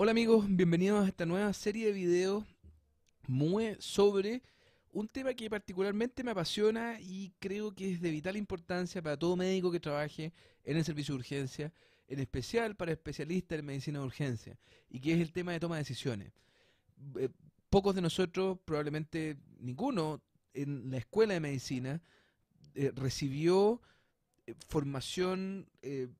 Hola amigos, bienvenidos a esta nueva serie de videos muy sobre un tema que particularmente me apasiona y creo que es de vital importancia para todo médico que trabaje en el servicio de urgencia, en especial para especialistas en medicina de urgencia, y que es el tema de toma de decisiones. Eh, pocos de nosotros, probablemente ninguno, en la escuela de medicina eh, recibió eh, formación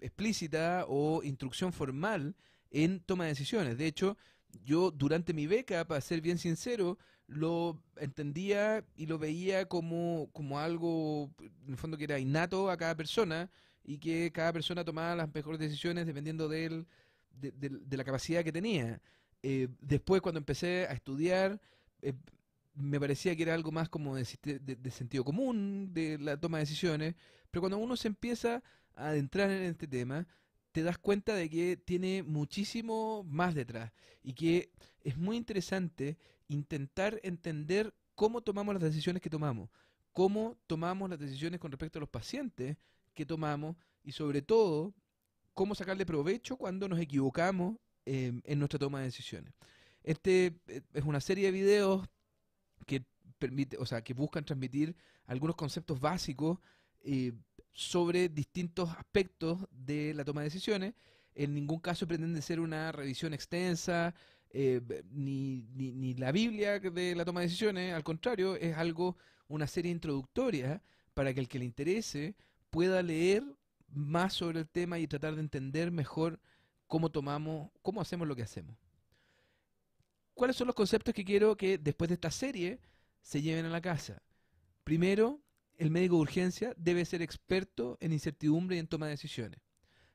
explícita o instrucción formal en toma de decisiones. De hecho, yo durante mi beca, para ser bien sincero, lo entendía y lo veía como, como algo, en el fondo, que era innato a cada persona y que cada persona tomaba las mejores decisiones dependiendo de, la capacidad que tenía. Eh, después, cuando empecé a estudiar, eh, me parecía que era algo más como de, de sentido común de la toma de decisiones, pero cuando uno se empieza a adentrar en este tema, te das cuenta de que tiene muchísimo más detrás y que es muy interesante intentar entender cómo tomamos las decisiones que tomamos, cómo tomamos las decisiones con respecto a los pacientes que tomamos y sobre todo cómo sacarle provecho cuando nos equivocamos en nuestra toma de decisiones. Este eh, es una serie de videos que permite, o sea, que buscan transmitir algunos conceptos básicos eh, sobre distintos aspectos de la toma de decisiones. En ningún caso pretende ser una revisión extensa, eh, ni, ni, la Biblia de la toma de decisiones, al contrario, es algo, una serie introductoria para que el que le interese pueda leer más sobre el tema y tratar de entender mejor cómo tomamos, cómo hacemos lo que hacemos. ¿Cuáles son los conceptos que quiero que después de esta serie se lleven a la casa? Primero, el médico de urgencia debe ser experto en incertidumbre y en toma de decisiones.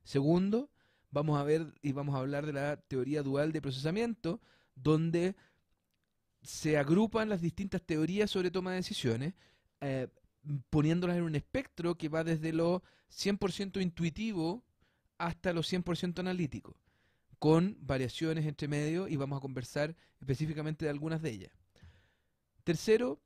Segundo, vamos a ver y vamos a hablar de la teoría dual de procesamiento, donde se agrupan las distintas teorías sobre toma de decisiones, eh, poniéndolas en un espectro que va desde lo 100% intuitivo hasta lo 100% analítico, con variaciones entre medio y vamos a conversar específicamente de algunas de ellas. Tercero,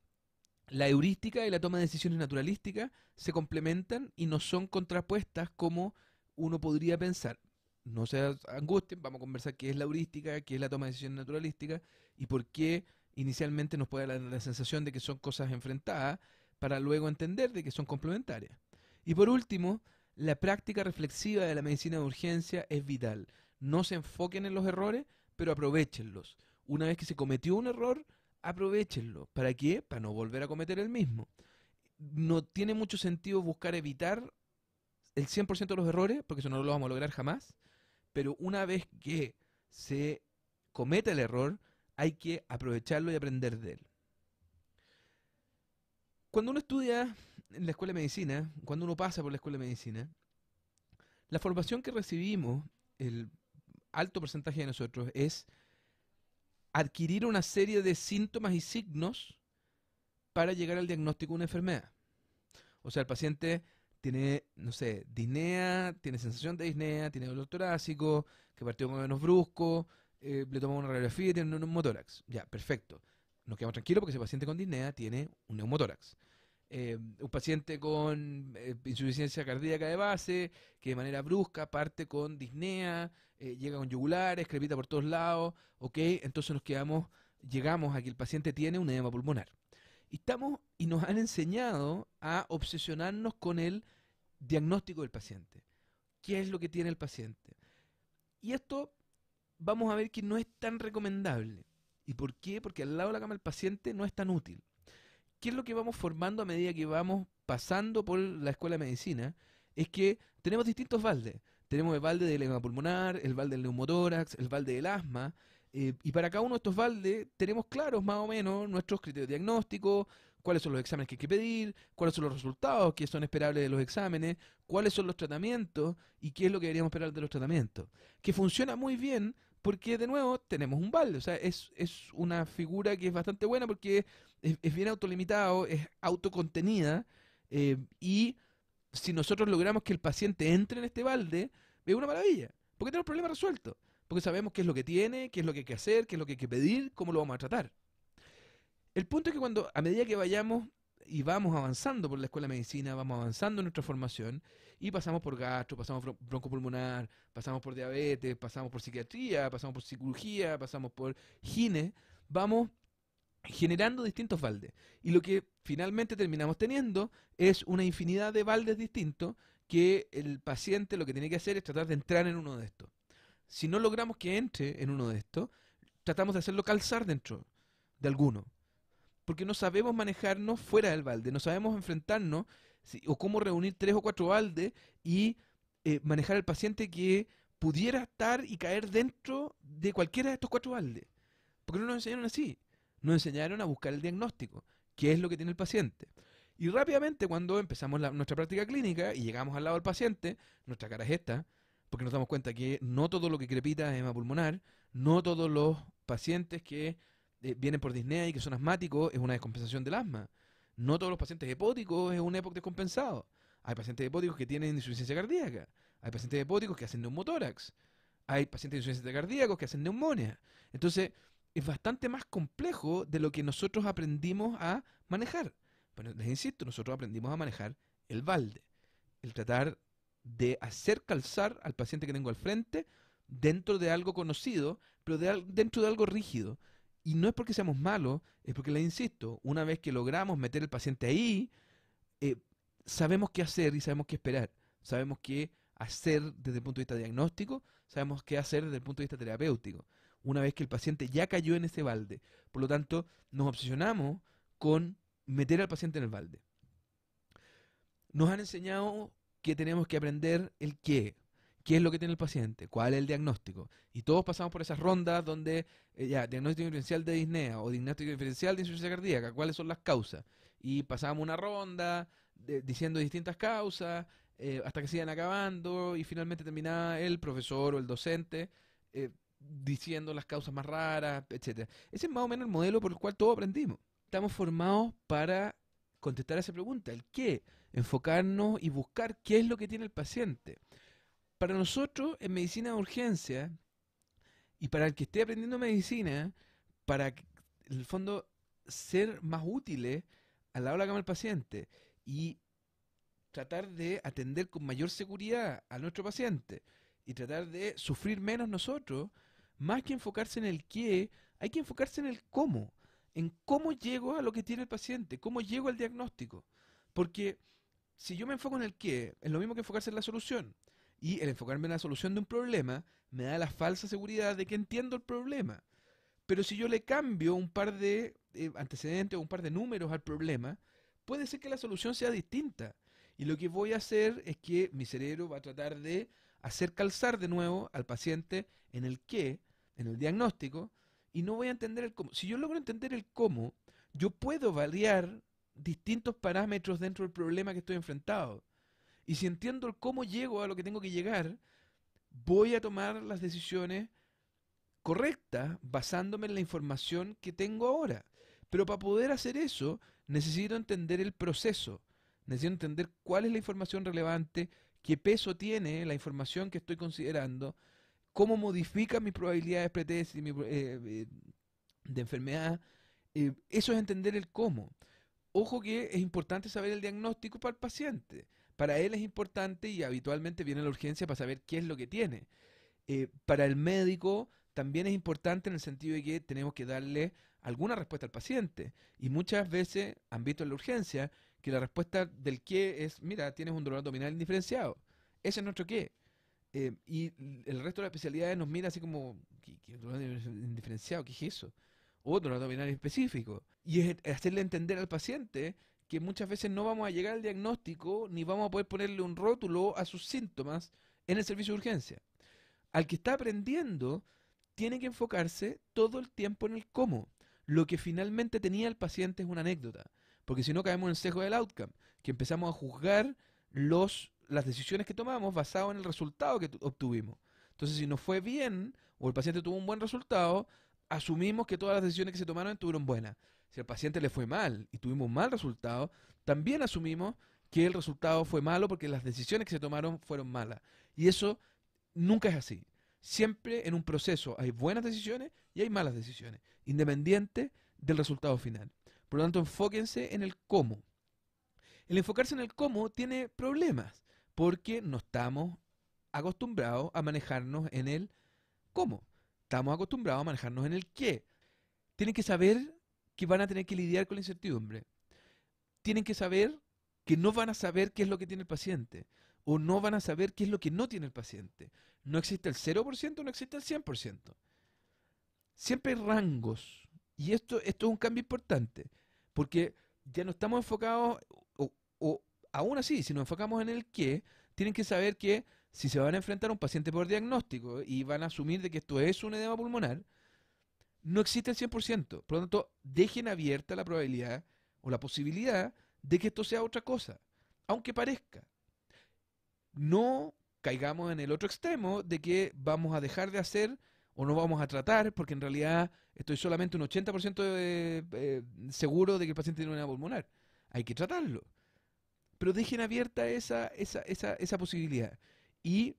la heurística y la toma de decisiones naturalísticas se complementan y no son contrapuestas como uno podría pensar. No se angustien, vamos a conversar qué es la heurística, qué es la toma de decisiones naturalística y por qué inicialmente nos puede dar la, la sensación de que son cosas enfrentadas para luego entender de que son complementarias. Y por último, la práctica reflexiva de la medicina de urgencia es vital. No se enfoquen en los errores, pero aprovechenlos. Una vez que se cometió un error, aprovechenlo. ¿Para qué? Para no volver a cometer el mismo. No tiene mucho sentido buscar evitar el 100% de los errores, porque eso no lo vamos a lograr jamás, pero una vez que se cometa el error, hay que aprovecharlo y aprender de él. Cuando uno estudia en la escuela de medicina, cuando uno pasa por la escuela de medicina, la formación que recibimos, el alto porcentaje de nosotros, es adquirir una serie de síntomas y signos para llegar al diagnóstico de una enfermedad. O sea, el paciente tiene, no sé, disnea, tiene sensación de disnea, tiene dolor torácico, que partió con menos brusco, eh, le tomamos una radiografía tiene un neumotórax. Ya, perfecto. Nos quedamos tranquilos porque ese paciente con disnea tiene un neumotórax. Eh, un paciente con eh, insuficiencia cardíaca de base, que de manera brusca parte con disnea, eh, llega con yugulares, crepita por todos lados, ¿ok? Entonces nos quedamos, llegamos a que el paciente tiene un edema pulmonar. Y, estamos, y nos han enseñado a obsesionarnos con el diagnóstico del paciente. ¿Qué es lo que tiene el paciente? Y esto vamos a ver que no es tan recomendable. ¿Y por qué? Porque al lado de la cama el paciente no es tan útil. ¿Qué es lo que vamos formando a medida que vamos pasando por la escuela de medicina? Es que tenemos distintos baldes. Tenemos el balde del edema pulmonar, el balde del neumotórax, el balde del asma. Eh, y para cada uno de estos baldes tenemos claros más o menos nuestros criterios diagnósticos, cuáles son los exámenes que hay que pedir, cuáles son los resultados que son esperables de los exámenes, cuáles son los tratamientos y qué es lo que deberíamos esperar de los tratamientos. Que funciona muy bien porque de nuevo tenemos un balde, o sea, es, una figura que es bastante buena porque es, bien autolimitado, es autocontenida eh, y si nosotros logramos que el paciente entre en este balde, es una maravilla. Porque tenemos el problema resuelto. Porque sabemos qué es lo que tiene, qué es lo que hay que hacer, qué es lo que hay que pedir, cómo lo vamos a tratar. El punto es que cuando, a medida que vayamos y vamos avanzando por la escuela de medicina, vamos avanzando en nuestra formación y pasamos por gastro, pasamos por broncopulmonar, pasamos por diabetes, pasamos por psiquiatría, pasamos por psicología, pasamos por gine, vamos generando distintos baldes. Y lo que finalmente terminamos teniendo es una infinidad de baldes distintos que el paciente lo que tiene que hacer es tratar de entrar en uno de estos. Si no logramos que entre en uno de estos, tratamos de hacerlo calzar dentro de alguno. Porque no sabemos manejarnos fuera del balde, no sabemos enfrentarnos o cómo reunir tres o cuatro baldes y eh, manejar al paciente que pudiera estar y caer dentro de cualquiera de estos cuatro baldes. Porque no nos enseñaron así. Nos enseñaron a buscar el diagnóstico, qué es lo que tiene el paciente. Y rápidamente, cuando empezamos nuestra práctica clínica y llegamos al lado del paciente, nuestra cara es esta, porque nos damos cuenta que no todo lo que crepita es edema pulmonar, no todos los pacientes que eh, vienen por disnea y que son asmáticos es una descompensación del asma. No todos los pacientes hepóticos es un época descompensado. Hay pacientes hepóticos que tienen insuficiencia cardíaca. Hay pacientes hepóticos que hacen neumotórax. Hay pacientes de insuficiencia cardíaca que hacen neumonía. Entonces, es bastante más complejo de lo que nosotros aprendimos a manejar. Bueno, les insisto, nosotros aprendimos a manejar el balde, el tratar de hacer calzar al paciente que tengo al frente dentro de algo conocido, pero dentro de algo rígido. Y no es porque seamos malos, es porque, les insisto, una vez que logramos meter el paciente ahí, eh, sabemos qué hacer y sabemos qué esperar. Sabemos qué hacer desde el punto de vista diagnóstico, sabemos qué hacer desde el punto de vista terapéutico, una vez que el paciente ya cayó en ese balde. Por lo tanto, nos obsesionamos con meter al paciente en el balde. Nos han enseñado que tenemos que aprender el qué, qué es lo que tiene el paciente, cuál es el diagnóstico. Y todos pasamos por esas rondas donde, eh, ya, diagnóstico diferencial de disnea o diagnóstico diferencial de insuficiencia cardíaca, cuáles son las causas. Y pasamos una ronda diciendo distintas causas eh, hasta que sigan acabando y finalmente terminaba el profesor o el docente. Eh, diciendo las causas más raras, etcétera. Ese es más o menos el modelo por el cual todos aprendimos estamos formados para contestar a esa pregunta, el qué, enfocarnos y buscar qué es lo que tiene el paciente. Para nosotros en medicina de urgencia y para el que esté aprendiendo medicina, para en el fondo ser más útiles al lado de la cama del paciente y tratar de atender con mayor seguridad a nuestro paciente y tratar de sufrir menos nosotros, más que enfocarse en el qué, hay que enfocarse en el cómo en cómo llego a lo que tiene el paciente, cómo llego al diagnóstico. Porque si yo me enfoco en el qué, es lo mismo que enfocarse en la solución. Y el enfocarme en la solución de un problema me da la falsa seguridad de que entiendo el problema. Pero si yo le cambio un par de eh, antecedentes o un par de números al problema, puede ser que la solución sea distinta. Y lo que voy a hacer es que mi cerebro va a tratar de hacer calzar de nuevo al paciente en el qué, en el diagnóstico, y no voy a entender el cómo. Si yo logro entender el cómo, yo puedo variar distintos parámetros dentro del problema que estoy enfrentado. Y si entiendo el cómo llego a lo que tengo que llegar, voy a tomar las decisiones correctas basándome en la información que tengo ahora. Pero para poder hacer eso, necesito entender el proceso. Necesito entender cuál es la información relevante, qué peso tiene la información que estoy considerando, cómo modifica mis probabilidades de mi, eh, eh, de enfermedad. Eh, eso es entender el cómo. Ojo que es importante saber el diagnóstico para el paciente. Para él es importante y habitualmente viene la urgencia para saber qué es lo que tiene. Eh, para el médico también es importante en el sentido de que tenemos que darle alguna respuesta al paciente. Y muchas veces han visto en la urgencia que la respuesta del qué es, mira, tienes un dolor abdominal indiferenciado. Ese es nuestro qué. Eh, y el resto de las especialidades nos mira así como, ¿qué, indiferenciado? ¿Qué es eso? Otro abdominal específico. Y es hacerle entender al paciente que muchas veces no vamos a llegar al diagnóstico ni vamos a poder ponerle un rótulo a sus síntomas en el servicio de urgencia. Al que está aprendiendo, tiene que enfocarse todo el tiempo en el cómo. Lo que finalmente tenía el paciente es una anécdota, porque si no caemos en el sesgo del outcome, que empezamos a juzgar los las decisiones que tomamos basado en el resultado que obtuvimos. Entonces, si no fue bien o el paciente tuvo un buen resultado, asumimos que todas las decisiones que se tomaron tuvieron buenas. Si al paciente le fue mal y tuvimos un mal resultado, también asumimos que el resultado fue malo porque las decisiones que se tomaron fueron malas. Y eso nunca es así. Siempre en un proceso hay buenas decisiones y hay malas decisiones, independiente del resultado final. Por lo tanto, enfóquense en el cómo. El enfocarse en el cómo tiene problemas porque no estamos acostumbrados a manejarnos en el cómo. Estamos acostumbrados a manejarnos en el qué. Tienen que saber que van a tener que lidiar con la incertidumbre. Tienen que saber que no van a saber qué es lo que tiene el paciente o no van a saber qué es lo que no tiene el paciente. No existe el 0%, no existe el 100%. Siempre hay rangos. Y esto, es un cambio importante, porque ya no estamos enfocados o, aún así, si nos enfocamos en el qué, tienen que saber que si se van a enfrentar a un paciente por diagnóstico y van a asumir de que esto es un edema pulmonar, no existe el 100%. Por lo tanto, dejen abierta la probabilidad o la posibilidad de que esto sea otra cosa, aunque parezca. No caigamos en el otro extremo de que vamos a dejar de hacer o no vamos a tratar, porque en realidad estoy solamente un 80% eh, seguro de que el paciente tiene una pulmonar. Hay que tratarlo pero dejen abierta esa, esa, esa, esa posibilidad. Y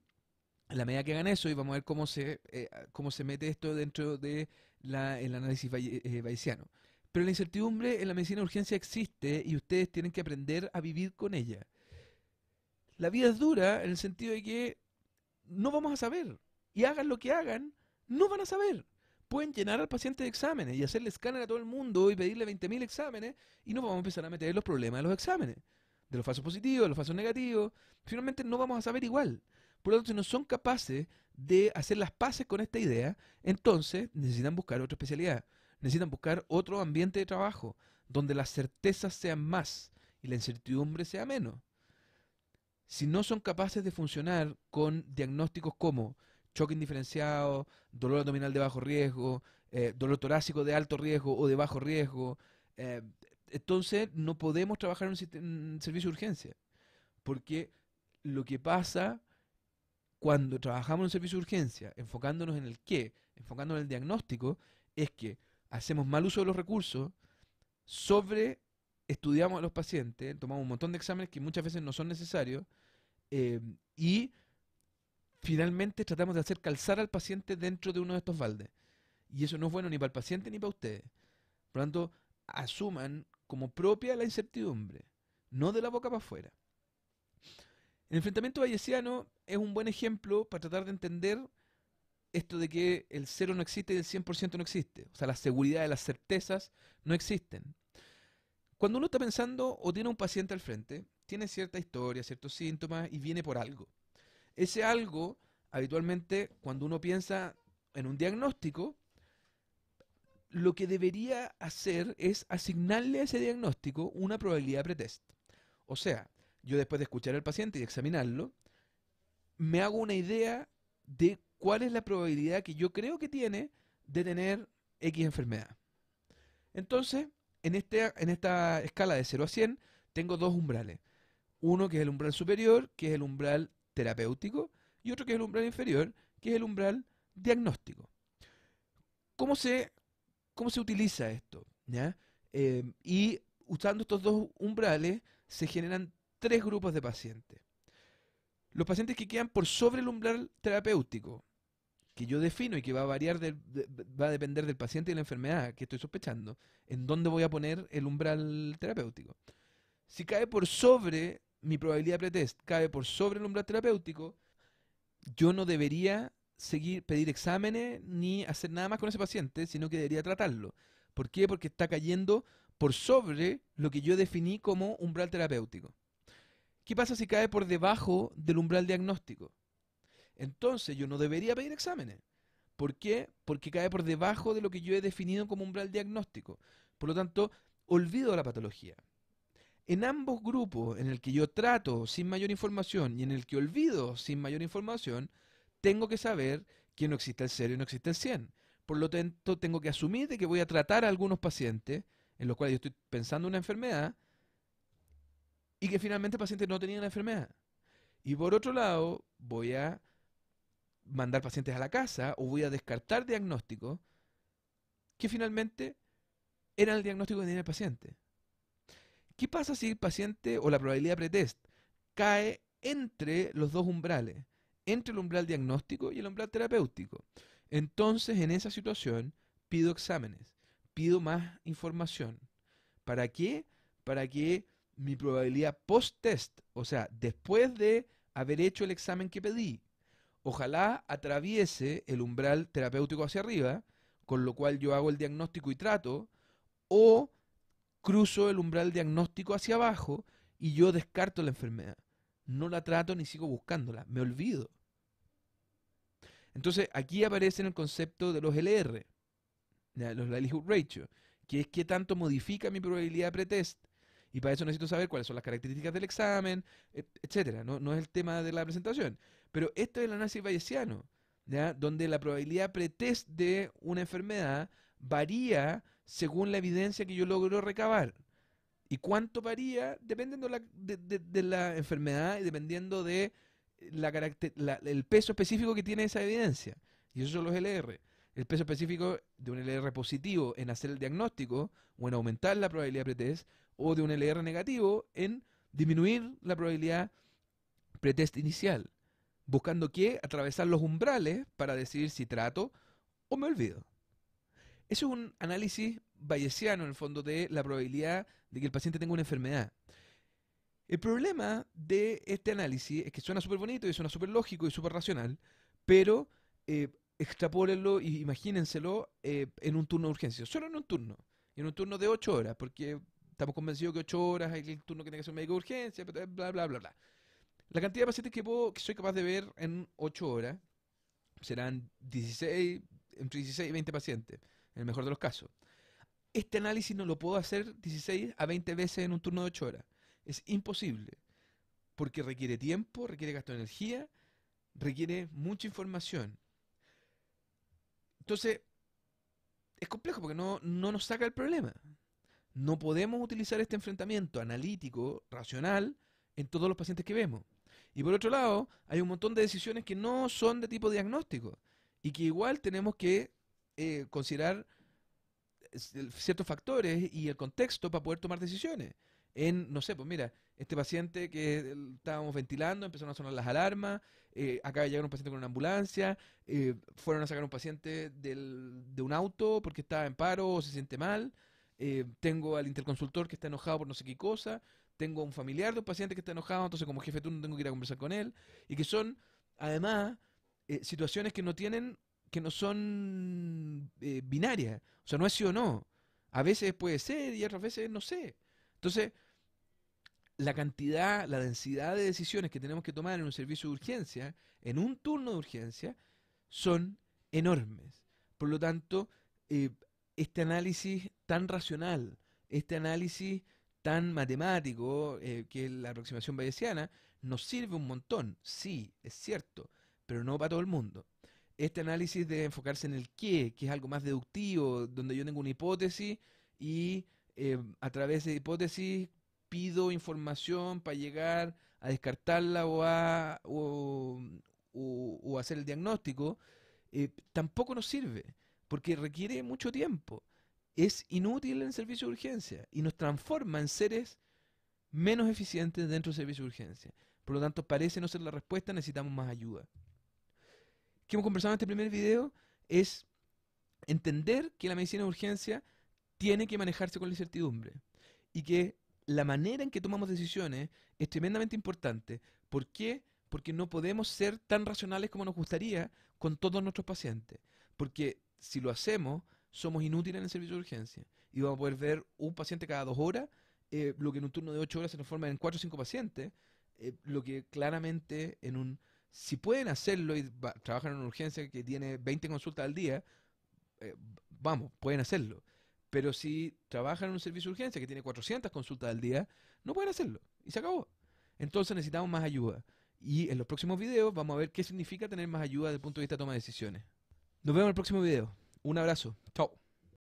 a la medida que hagan eso, y vamos a ver cómo se, eh, cómo se mete esto dentro del el análisis eh, bayesiano. Pero la incertidumbre en la medicina de urgencia existe y ustedes tienen que aprender a vivir con ella. La vida es dura en el sentido de que no vamos a saber. Y hagan lo que hagan, no van a saber. Pueden llenar al paciente de exámenes y hacerle escáner a todo el mundo y pedirle 20.000 exámenes y no vamos a empezar a meter los problemas de los exámenes de los falsos positivos, de los falsos negativos, finalmente no vamos a saber igual. Por lo tanto, si no son capaces de hacer las paces con esta idea, entonces necesitan buscar otra especialidad, necesitan buscar otro ambiente de trabajo, donde las certezas sean más y la incertidumbre sea menos. Si no son capaces de funcionar con diagnósticos como choque indiferenciado, dolor abdominal de bajo riesgo, eh, dolor torácico de alto riesgo o de bajo riesgo, eh, entonces no podemos trabajar en un, servicio de urgencia, porque lo que pasa cuando trabajamos en un servicio de urgencia, enfocándonos en el qué, enfocándonos en el diagnóstico, es que hacemos mal uso de los recursos, sobre estudiamos a los pacientes, tomamos un montón de exámenes que muchas veces no son necesarios, eh, y finalmente tratamos de hacer calzar al paciente dentro de uno de estos baldes. Y eso no es bueno ni para el paciente ni para ustedes. Por lo tanto, asuman como propia la incertidumbre, no de la boca para afuera. El enfrentamiento bayesiano es un buen ejemplo para tratar de entender esto de que el cero no existe y el 100% no existe. O sea, la seguridad de las certezas no existen. Cuando uno está pensando o tiene un paciente al frente, tiene cierta historia, ciertos síntomas y viene por algo. Ese algo, habitualmente, cuando uno piensa en un diagnóstico, lo que debería hacer es asignarle a ese diagnóstico una probabilidad pretest. O sea, yo después de escuchar al paciente y examinarlo, me hago una idea de cuál es la probabilidad que yo creo que tiene de tener X enfermedad. Entonces, en, este, en esta escala de 0 a 100, tengo dos umbrales. Uno que es el umbral superior, que es el umbral terapéutico, y otro que es el umbral inferior, que es el umbral diagnóstico. ¿Cómo se cómo se utiliza esto. Em, y usando estos dos umbrales se generan tres grupos de pacientes. Los pacientes que quedan por sobre el umbral terapéutico, que yo defino y que va a variar, va a depender del paciente y de la enfermedad que estoy sospechando, en dónde voy a poner el umbral terapéutico. Si cae por sobre mi probabilidad de pretest, cae por sobre el umbral terapéutico, yo no debería seguir, pedir exámenes ni hacer nada más con ese paciente, sino que debería tratarlo. ¿Por qué? Porque está cayendo por sobre lo que yo definí como umbral terapéutico. ¿Qué pasa si cae por debajo del umbral diagnóstico? Entonces yo no debería pedir exámenes. ¿Por qué? Porque cae por debajo de lo que yo he definido como umbral diagnóstico. Por lo tanto, olvido la patología. En ambos grupos, en el que yo trato sin mayor información y en el que olvido sin mayor información, tengo que saber que no existe el 0 y no existe el 100. Por lo tanto, tengo que asumir de que voy a tratar a algunos pacientes en los cuales yo estoy pensando una enfermedad y que finalmente el paciente no tenía la enfermedad. Y por otro lado, voy a mandar pacientes a la casa o voy a descartar diagnósticos que finalmente eran el diagnóstico que tenía el paciente. ¿Qué pasa si el paciente o la probabilidad pretest cae entre los dos umbrales? entre el umbral diagnóstico y el umbral terapéutico. Entonces, en esa situación, pido exámenes, pido más información. ¿Para qué? Para que mi probabilidad post-test, o sea, después de haber hecho el examen que pedí, ojalá atraviese el umbral terapéutico hacia arriba, con lo cual yo hago el diagnóstico y trato, o cruzo el umbral diagnóstico hacia abajo y yo descarto la enfermedad. No la trato ni sigo buscándola, me olvido. Entonces, aquí aparece el concepto de los LR, los likelihood ratio, que es qué tanto modifica mi probabilidad de pretest. Y para eso necesito saber cuáles son las características del examen, etcétera. No, es el tema de la presentación. Pero esto es el análisis bayesiano, donde la probabilidad pretest de una enfermedad varía según la evidencia que yo logro recabar. ¿Y cuánto varía? Dependiendo de la enfermedad y dependiendo de el peso específico que tiene esa evidencia. Y eso son los LR. E el peso específico de un LR positivo en hacer el diagnóstico o en aumentar la probabilidad de pretest, o de un LR negativo en disminuir la probabilidad pretest inicial, buscando que atravesar los umbrales para decidir si trato o me olvido. Eso es un análisis bayesiano en el fondo de la probabilidad de que el paciente tenga una enfermedad. El problema de este análisis es que suena súper bonito y suena súper lógico y súper racional, pero eh, extrapólenlo y imagínenselo eh, en un turno de urgencia, solo en un turno, en un turno de ocho horas, porque estamos convencidos que ocho horas es el turno que tiene que ser un médico de urgencia, bla, bla, bla, bla. La cantidad de pacientes que, puedo, soy capaz de ver en ocho horas serán 16, entre 16 y 20 pacientes, en el mejor de los casos. Este análisis no lo puedo hacer 16 a 20 veces en un turno de 8 horas. Es imposible, porque requiere tiempo, requiere gasto de energía, requiere mucha información. Entonces, es complejo porque no, no nos saca el problema. No podemos utilizar este enfrentamiento analítico, racional, en todos los pacientes que vemos. Y por otro lado, hay un montón de decisiones que no son de tipo diagnóstico y que igual tenemos que eh, considerar eh, ciertos factores y el contexto para poder tomar decisiones en, no sé, pues mira, este paciente que estábamos ventilando, empezaron a sonar las alarmas, eh, acaba de llegar un paciente con una ambulancia, eh, fueron a sacar un paciente de un auto porque estaba en paro o se siente mal, eh, tengo al interconsultor que está enojado por no sé qué cosa, tengo a un familiar de un paciente que está enojado, entonces como jefe tú no tengo que ir a conversar con él, y que son, además, situaciones que no tienen, que no son binarias, o sea, no es sí o no, a veces puede ser y otras veces no sé. Entonces, la cantidad, la densidad de decisiones que tenemos que tomar en un servicio de urgencia, en un turno de urgencia, son enormes. Por lo tanto, eh, este análisis tan racional, este análisis tan matemático eh, que es la aproximación bayesiana, nos sirve un montón, sí, es cierto, pero no para todo el mundo. Este análisis debe enfocarse en el qué, que es algo más deductivo, donde yo tengo una hipótesis y eh, a través de hipótesis pido información para llegar a descartarla o a o, hacer el diagnóstico, eh, tampoco nos sirve, porque requiere mucho tiempo. Es inútil en servicio de urgencia y nos transforma en seres menos eficientes dentro del servicio de urgencia. Por lo tanto, parece no ser la respuesta, necesitamos más ayuda. ¿Qué hemos conversado en este primer video? Es entender que la medicina de urgencia tiene que manejarse con la incertidumbre y que la manera en que tomamos decisiones es tremendamente importante. ¿Por qué? Porque no podemos ser tan racionales como nos gustaría con todos nuestros pacientes. Porque si lo hacemos, somos inútiles en el servicio de urgencia. Y vamos a poder ver un paciente cada dos horas, eh, lo que en un turno de ocho horas se transforma en cuatro o cinco pacientes, eh, lo que claramente en un... Si pueden hacerlo y trabajan en una urgencia que tiene 20 consultas al día, eh, vamos, pueden hacerlo. Pero si trabajan en un servicio de urgencia que tiene 400 consultas al día, no pueden hacerlo. Y se acabó. Entonces necesitamos más ayuda. Y en los próximos videos vamos a ver qué significa tener más ayuda desde el punto de vista de toma de decisiones. Nos vemos en el próximo video. Un abrazo. Chao.